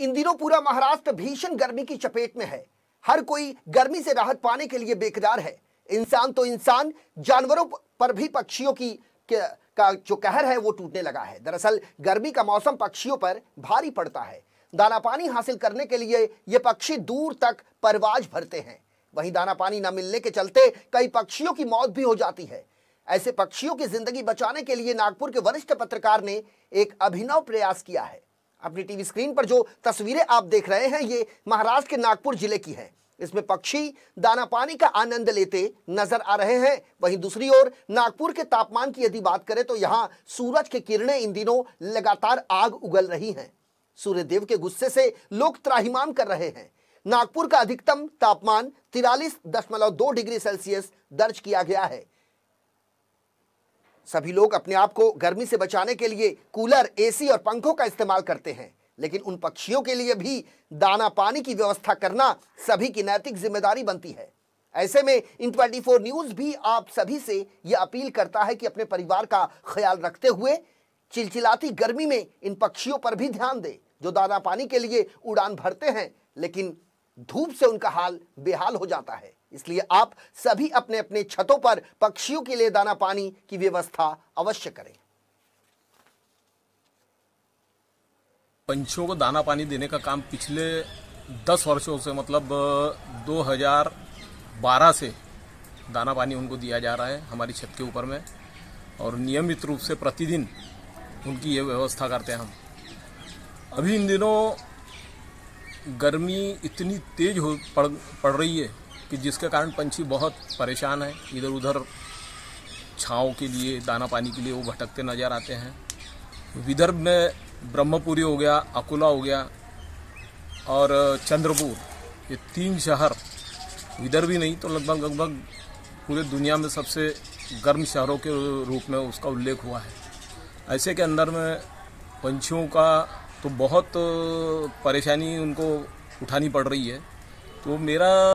इन दिनों पूरा महाराष्ट्र भीषण गर्मी की चपेट में है हर कोई गर्मी से राहत पाने के लिए बेकरार है इंसान तो इंसान जानवरों पर भी पक्षियों की का जो कहर है वो टूटने लगा है दरअसल गर्मी का मौसम पक्षियों पर भारी पड़ता है दाना पानी हासिल करने के लिए ये पक्षी दूर तक परवाज भरते हैं वहीं दाना पानी न मिलने के चलते कई पक्षियों की मौत भी हो जाती है ऐसे पक्षियों की जिंदगी बचाने के लिए नागपुर के वरिष्ठ पत्रकार ने एक अभिनव प्रयास किया है अपनी टीवी स्क्रीन पर जो तस्वीरें आप देख रहे हैं ये महाराष्ट्र के नागपुर जिले की है इसमें पक्षी दाना पानी का आनंद लेते नजर आ रहे हैं वहीं दूसरी ओर नागपुर के तापमान की यदि बात करें तो यहाँ सूरज के किरणें इन दिनों लगातार आग उगल रही हैं सूर्य देव के गुस्से से लोग त्राहिमाम कर रहे हैं नागपुर का अधिकतम तापमान तिरालीस डिग्री सेल्सियस दर्ज किया गया है सभी लोग अपने आप को गर्मी से बचाने के लिए कूलर एसी और पंखों का इस्तेमाल करते हैं लेकिन उन पक्षियों के लिए भी दाना पानी की व्यवस्था करना सभी की नैतिक जिम्मेदारी बनती है ऐसे में इन 24 न्यूज़ भी आप सभी से यह अपील करता है कि अपने परिवार का ख्याल रखते हुए चिलचिलाती गर्मी में इन पक्षियों पर भी ध्यान दें जो दाना पानी के लिए उड़ान भरते हैं लेकिन धूप से उनका हाल बेहाल हो जाता है इसलिए आप सभी अपने अपने छतों पर पक्षियों के लिए दाना पानी की व्यवस्था अवश्य करें पंछियों को दाना पानी देने का काम पिछले दस वर्षों से मतलब 2012 से दाना पानी उनको दिया जा रहा है हमारी छत के ऊपर में और नियमित रूप से प्रतिदिन उनकी ये व्यवस्था करते हैं हम अभी इन दिनों गर्मी इतनी तेज हो पड़ पड़ रही है कि जिसके कारण पंछी बहुत परेशान है इधर उधर छाँव के लिए दाना पानी के लिए वो भटकते नजर आते हैं विदर्भ में ब्रह्मपुरी हो गया अकुला हो गया और चंद्रपुर ये तीन शहर विदर्भ ही नहीं तो लगभग लगभग पूरे दुनिया में सबसे गर्म शहरों के रूप में उसका उल्लेख हुआ है ऐसे के अंदर में पंछियों का तो बहुत परेशानी उनको उठानी पड़ रही है तो मेरा